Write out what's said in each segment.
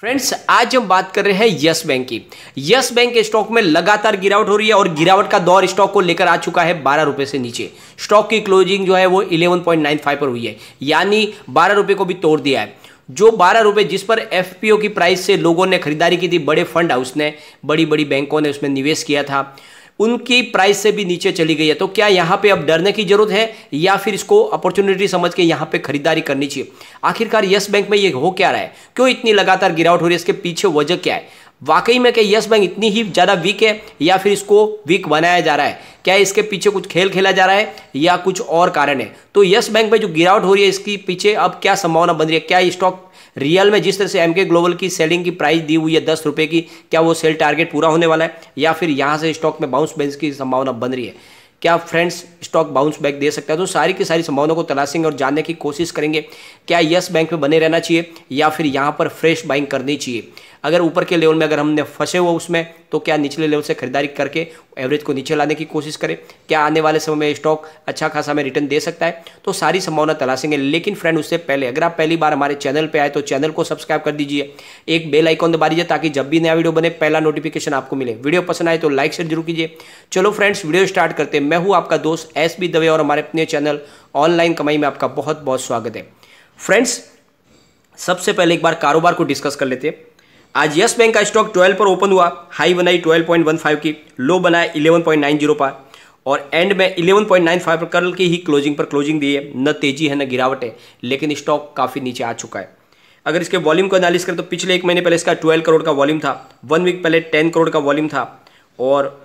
friends आज हम बात कर रहे हैं यस बैंक की यस बैंक के स्टॉक में लगातार गिरावट हो रही है और गिरावट का दौर स्टॉक को लेकर आ चुका है बारह रुपए से नीचे स्टॉक की क्लोजिंग जो है वो 11.95 पर हुई है यानी बारह रुपए को भी तोड़ दिया है जो बारह रुपए जिस पर एफ की प्राइस से लोगों ने खरीदारी की थी बड़े फंड हाउस ने बड़ी बड़ी बैंकों ने उसमें निवेश किया था उनकी प्राइस से भी नीचे चली गई है तो क्या यहां पे अब डरने की जरूरत है या फिर इसको अपॉर्चुनिटी समझ के यहां पे खरीदारी करनी चाहिए आखिरकार यस बैंक में ये हो क्या रहा है क्यों इतनी लगातार गिरावट हो रही है इसके पीछे वजह क्या है वाकई में क्या यस बैंक इतनी ही ज़्यादा वीक है या फिर इसको वीक बनाया जा रहा है क्या इसके पीछे कुछ खेल खेला जा रहा है या कुछ और कारण है तो यस बैंक में जो गिरावट हो रही है इसकी पीछे अब क्या संभावना बन रही है क्या स्टॉक रियल में जिस तरह से एम ग्लोबल की सेलिंग की प्राइस दी हुई है दस रुपये की क्या वो सेल टारगेट पूरा होने वाला है या फिर यहाँ से स्टॉक में बाउंस बैंक की संभावना बन रही है क्या फ्रेंड्स स्टॉक बाउंस बैक दे सकता है तो सारी की सारी संभावनाओं को तलाशेंगे और जानने की कोशिश करेंगे क्या यस बैंक में बने रहना चाहिए या फिर यहाँ पर फ्रेश बाइंग करनी चाहिए अगर ऊपर के लेवल में अगर हमने फंसे हुआ उसमें तो क्या निचले लेवल से खरीदारी करके एवरेज को नीचे लाने की कोशिश करें क्या आने वाले समय में स्टॉक अच्छा खासा हमें रिटर्न दे सकता है तो सारी संभावना तलाशेंगे लेकिन फ्रेंड उससे पहले अगर आप पहली बार हमारे चैनल पर आए तो चैनल को सब्सक्राइब कर दीजिए एक बेल आइकॉन दबा दीजिए ताकि जब भी नया वीडियो बने पहला नोटिफिकेशन आपको मिले वीडियो पसंद आए तो लाइक शेयर जरूर कीजिए चलो फ्रेंड्स वीडियो स्टार्ट करते हैं मैं हूँ आपका दोस्त एस बी दवे और हमारे अपने चैनल ऑनलाइन कमाई में आपका बहुत बहुत स्वागत है फ्रेंड्स सबसे पहले एक बार कारोबार को डिस्कस कर लेते हैं आज यस बैंक का स्टॉक 12 पर ओपन हुआ हाई बनाई 12.15 की लो बनाया 11.90 पर और एंड में 11.95 पर कल की ही क्लोजिंग पर क्लोजिंग दी है न तेजी है न गिरावट है लेकिन स्टॉक काफ़ी नीचे आ चुका है अगर इसके वॉल्यूम को एनालिस करें तो पिछले एक महीने पहले इसका 12 करोड़ का वॉल्यूम था वन वीक पहले 10 करोड़ का वॉल्यूम था और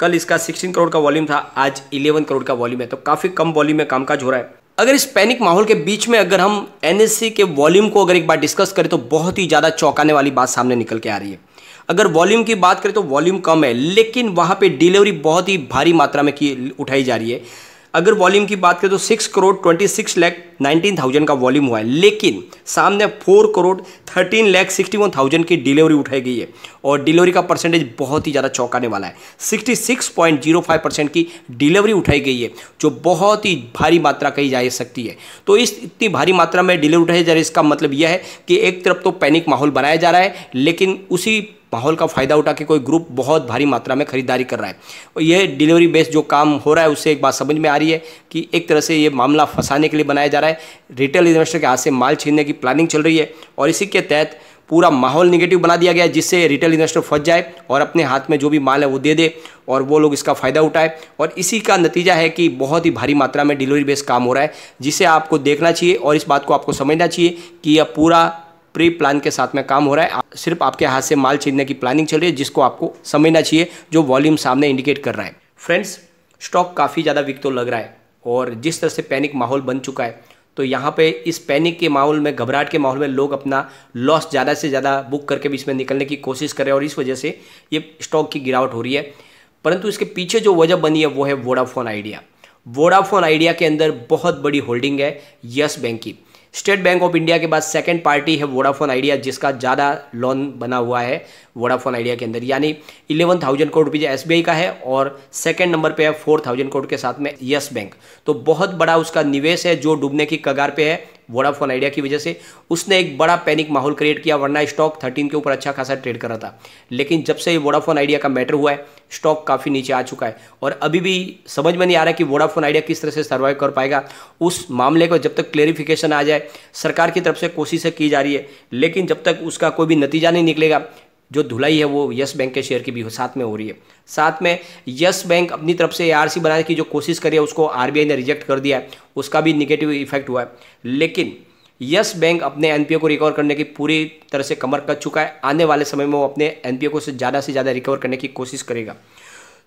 कल इसका 16 करोड़ का वॉल्यूम था आज 11 करोड़ का वॉल्यूम है तो काफ़ी कम वॉल्यूम में कामकाज हो रहा है अगर इस पैनिक माहौल के बीच में अगर हम एनएससी के वॉल्यूम को अगर एक बार डिस्कस करें तो बहुत ही ज़्यादा चौंकाने वाली बात सामने निकल के आ रही है अगर वॉल्यूम की बात करें तो वॉल्यूम कम है लेकिन वहाँ पे डिलीवरी बहुत ही भारी मात्रा में की उठाई जा रही है अगर वॉल्यूम की बात करें तो six crore twenty six lakh nineteen thousand का वॉल्यूम हुआ है लेकिन सामने four crore thirteen lakh sixty one thousand की डिलीवरी उठाई गई है और डिलीवरी का परसेंटेज बहुत ही ज़्यादा चौंकाने वाला है sixty six point zero five percent की डिलीवरी उठाई गई है जो बहुत ही भारी मात्रा कही जा सकती है तो इस इतनी भारी मात्रा में डिलीवरी उठाई जा रही है इसका मतलब यह है कि एक तरफ तो पैनिक माहौल बनाया जा रहा है लेकिन उसी माहौल का फ़ायदा उठा के कोई ग्रुप बहुत भारी मात्रा में खरीदारी कर रहा है और ये डिलीवरी बेस्ड जो काम हो रहा है उससे एक बात समझ में आ रही है कि एक तरह से ये मामला फंसाने के लिए बनाया जा रहा है रहा है रिटेल इन्वेस्टर के हाथ से माल छीनने की प्लानिंग चल रही है और इसी के तहत पूरा माहौल निगेटिव बना दिया गया है जिससे रिटेल इन्वेस्टर फंस जाए और अपने हाथ में जो भी माल है वो दे दे और वो लोग इसका फ़ायदा उठाए और इसी का नतीजा है कि बहुत ही भारी मात्रा में डिलीवरी बेस काम हो रहा है जिसे आपको देखना चाहिए और इस बात को आपको समझना चाहिए कि यह पूरा प्री प्लान के साथ में काम हो रहा है सिर्फ आपके हाथ से माल छीनने की प्लानिंग चल रही है जिसको आपको समझना चाहिए जो वॉल्यूम सामने इंडिकेट कर रहा है फ्रेंड्स स्टॉक काफ़ी ज़्यादा वीक तो लग रहा है और जिस तरह से पैनिक माहौल बन चुका है तो यहाँ पे इस पैनिक के माहौल में घबराहट के माहौल में लोग अपना लॉस ज़्यादा से ज़्यादा बुक करके भी इसमें निकलने की कोशिश कर रहे हैं और इस वजह से ये स्टॉक की गिरावट हो रही है परंतु इसके पीछे जो वजह बनी है वो है वोडाफोन आइडिया वोडाफोन आइडिया के अंदर बहुत बड़ी होल्डिंग है यस बैंक की स्टेट बैंक ऑफ इंडिया के बाद सेकंड पार्टी है वोडाफोन आइडिया जिसका ज़्यादा लोन बना हुआ है वोडाफोन आइडिया के अंदर यानी इलेवन थाउजेंड करोड़ रुपये एस का है और सेकंड नंबर पे है फोर थाउजेंड करोड़ के साथ में यस बैंक तो बहुत बड़ा उसका निवेश है जो डूबने की कगार पे है वोडाफोन आइडिया की वजह से उसने एक बड़ा पैनिक माहौल क्रिएट किया वरना स्टॉक थर्टीन के ऊपर अच्छा खासा ट्रेड कर रहा था लेकिन जब से वोडाफोन आइडिया का मैटर हुआ है स्टॉक काफ़ी नीचे आ चुका है और अभी भी समझ में नहीं आ रहा है कि वोडाफोन आइडिया किस तरह से सर्वाइव कर पाएगा उस मामले को जब तक क्लेरिफिकेशन आ जाए सरकार की तरफ से कोशिशें की जा रही है लेकिन जब तक उसका कोई भी नतीजा नहीं निकलेगा जो धुलाई है वो यस बैंक के शेयर की भी साथ में हो रही है साथ में यस बैंक अपनी तरफ से सी बनाने की जो कोशिश करी है उसको आर ने रिजेक्ट कर दिया है उसका भी निगेटिव इफेक्ट हुआ है लेकिन यस बैंक अपने एनपीओ को रिकवर करने की पूरी तरह से कमर कर चुका है आने वाले समय में वो अपने एनपीओ को से ज़्यादा से ज़्यादा रिकवर करने की कोशिश करेगा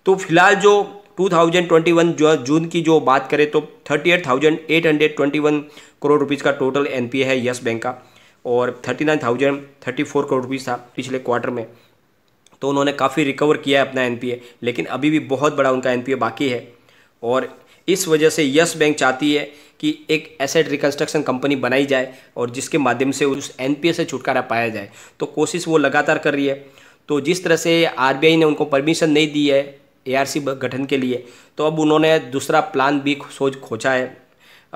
तो फिलहाल जो 2021 जो जून की जो बात करें तो 38,821 करोड़ रुपीज़ का टोटल एनपीए है यस बैंक का और thirty nine thousand thirty four crore rupees था पिछले क्वार्टर में तो उन्होंने काफ़ी रिकवर किया है अपना एनपीए लेकिन अभी भी बहुत बड़ा उनका एनपीए बाकी है और इस वजह से यस बैंक चाहती है कि एक एसेट रिकन्स्ट्रक्शन कंपनी बनाई जाए और जिसके माध्यम से उस एनपीए से छुटकारा पाया जाए तो कोशिश वो लगातार कर रही है तो जिस तरह से आरबीआई ने उनको परमिशन नहीं दी है एआरसी गठन के लिए तो अब उन्होंने दूसरा प्लान भी सोच खोचा है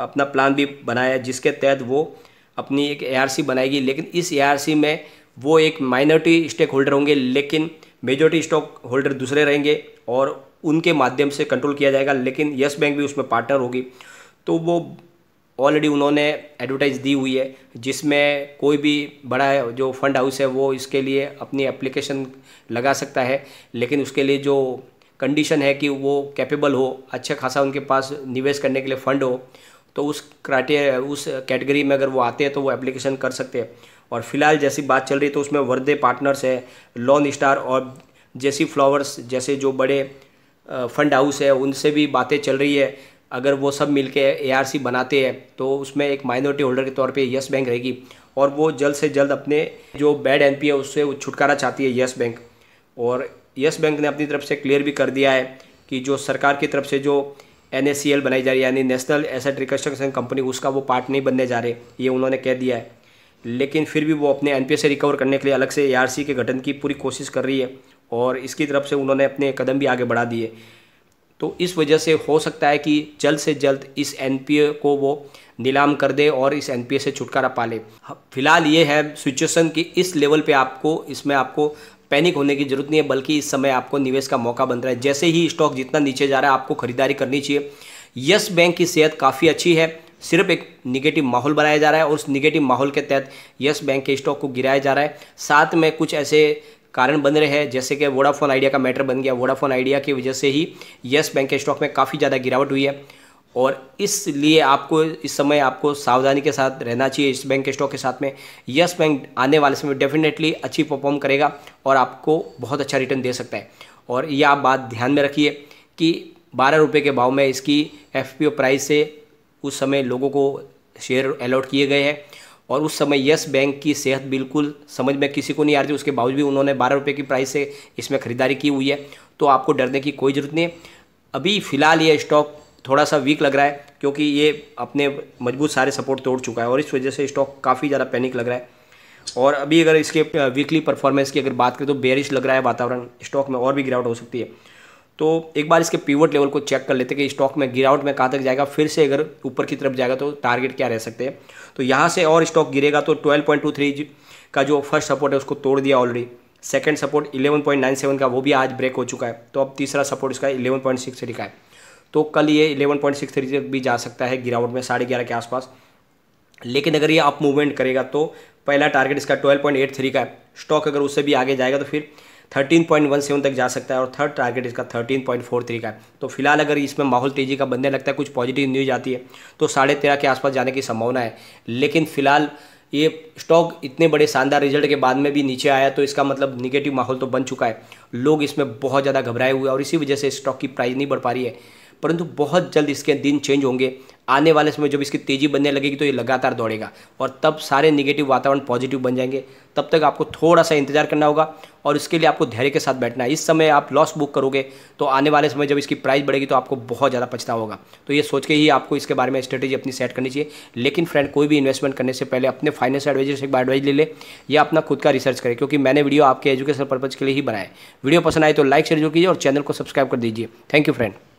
अपना प्लान भी बनाया जिसके तहत वो अपनी एक एआरसी बनाएगी लेकिन इस एआरसी में वो एक माइनॉरिटी स्टेक होल्डर होंगे लेकिन मेजोरिटी स्टॉक होल्डर दूसरे रहेंगे और उनके माध्यम से कंट्रोल किया जाएगा लेकिन यस बैंक भी उसमें पार्टनर होगी तो वो ऑलरेडी उन्होंने एडवर्टाइज दी हुई है जिसमें कोई भी बड़ा जो फंड हाउस है वो इसके लिए अपनी एप्लीकेशन लगा सकता है लेकिन उसके लिए जो कंडीशन है कि वो कैपेबल हो अच्छा खासा उनके पास निवेश करने के लिए फ़ंड हो तो उस क्राइटेरिया उस कैटेगरी में अगर वो आते हैं तो वो एप्लीकेशन कर सकते हैं और फिलहाल जैसी बात चल रही तो उसमें वर्दे पार्टनर्स है लॉन स्टार और जैसी फ्लावर्स जैसे जो बड़े फंड हाउस है उनसे भी बातें चल रही है अगर वो सब मिलके एआरसी बनाते हैं तो उसमें एक माइनॉरिटी होल्डर के तौर पे यस बैंक रहेगी और वो जल्द से जल्द अपने जो बैड एनपी है उससे छुटकारा चाहती है यस बैंक और यस बैंक ने अपनी तरफ से क्लियर भी कर दिया है कि जो सरकार की तरफ से जो एन बनाई जा रही है यानी नेशनल एसेट रिकन्स्ट्रक्शन कंपनी उसका वो पार्ट नहीं बनने जा रहे ये उन्होंने कह दिया है लेकिन फिर भी वो अपने एन से रिकवर करने के लिए अलग से ए के गठन की पूरी कोशिश कर रही है और इसकी तरफ से उन्होंने अपने कदम भी आगे बढ़ा दिए तो इस वजह से हो सकता है कि जल्द से जल्द इस एन को वो नीलाम कर दे और इस एन से छुटकारा पा ले फिलहाल ये है सिचुएशन कि इस लेवल पे आपको इसमें आपको पैनिक होने की जरूरत नहीं है बल्कि इस समय आपको निवेश का मौका बन रहा है जैसे ही स्टॉक जितना नीचे जा रहा है आपको खरीदारी करनी चाहिए यस बैंक की सेहत काफ़ी अच्छी है सिर्फ एक निगेटिव माहौल बनाया जा रहा है और उस निगेटिव माहौल के तहत यस बैंक के स्टॉक को गिराया जा रहा है साथ में कुछ ऐसे कारण बन रहे हैं जैसे कि वोडाफोन आइडिया का मैटर बन गया वोडाफोन आइडिया की वजह से ही यस बैंक के स्टॉक में काफ़ी ज़्यादा गिरावट हुई है और इसलिए आपको इस समय आपको सावधानी के साथ रहना चाहिए इस बैंक के स्टॉक के साथ में यस बैंक आने वाले समय डेफिनेटली अच्छी परफॉर्म करेगा और आपको बहुत अच्छा रिटर्न दे सकता है और यह आप बात ध्यान में रखिए कि बारह रुपये के भाव में इसकी एफ प्राइस से उस समय लोगों को शेयर अलॉट किए गए हैं और उस समय यस बैंक की सेहत बिल्कुल समझ में किसी को नहीं आ रही उसके बावजूद भी उन्होंने बारह रुपये की प्राइस से इसमें ख़रीदारी की हुई है तो आपको डरने की कोई ज़रूरत नहीं है अभी फ़िलहाल ये स्टॉक थोड़ा सा वीक लग रहा है क्योंकि ये अपने मजबूत सारे सपोर्ट तोड़ चुका है और इस वजह से स्टॉक काफ़ी ज़्यादा पैनिक लग रहा है और अभी अगर इसके वीकली परफॉर्मेंस की अगर बात करें तो बेरिश लग रहा है वातावरण स्टॉक में और भी गिरावट हो सकती है तो एक बार इसके पीवट लेवल को चेक कर लेते हैं कि स्टॉक में गिरावट में कहाँ तक जाएगा फिर से अगर ऊपर की तरफ जाएगा तो टारगेट क्या रह सकते हैं तो यहाँ से और स्टॉक गिरेगा तो 12.23 का जो फर्स्ट सपोर्ट है उसको तोड़ दिया ऑलरेडी सेकंड सपोर्ट 11.97 का वो भी आज ब्रेक हो चुका है तो अब तीसरा सपोर्ट इसका इलेवन पॉइंट सिक्स है तो कल ये 11.63 तक भी जा सकता है गिरावट में साढ़े ग्यारह के आसपास लेकिन अगर ये अप मूवमेंट करेगा तो पहला टारगेट इसका 12.83 का है स्टॉक अगर उससे भी आगे जाएगा तो फिर 13.17 तक जा सकता है और थर्ड टारगेट इसका 13.43 का है तो फिलहाल अगर इसमें माहौल तेजी का बनने लगता है कुछ पॉजिटिव न्यूज आती है तो साढ़े तेरह के आसपास जाने की संभावना है लेकिन फिलहाल ये स्टॉक इतने बड़े शानदार रिजल्ट के बाद में भी नीचे आया तो इसका मतलब निगेटिव माहौल तो बन चुका है लोग इसमें बहुत ज़्यादा घबराए हुए और इसी वजह से स्टॉक की प्राइस नहीं बढ़ पा रही है परंतु बहुत जल्द इसके दिन चेंज होंगे आने वाले समय जब इसकी तेज़ी बनने लगेगी तो ये लगातार दौड़ेगा और तब सारे निगेटिव वातावरण पॉजिटिव बन जाएंगे तब तक आपको थोड़ा सा इंतजार करना होगा और इसके लिए आपको धैर्य के साथ बैठना है इस समय आप लॉस बुक करोगे तो आने वाले समय जब इसकी प्राइस बढ़ेगी तो आपको बहुत ज़्यादा पछता होगा तो ये सोच के ही आपको इसके बारे में स्ट्रेटेजी अपनी सेट करनी चाहिए लेकिन फ्रेंड कोई भी इन्वेस्टमेंट करने से पहले अपने फाइनेंस एडवाइजर से एक बार एडवाइज ले ले या अपना खुद का रिसर्च करें क्योंकि मैंने वीडियो आपके एजुकेशन पर्पज़ के लिए ही बनाए वीडियो पसंद आए तो लाइक शेयर जो कीजिए और चैनल को सब्सक्राइब कर दीजिए थैंक यू फ्रेंड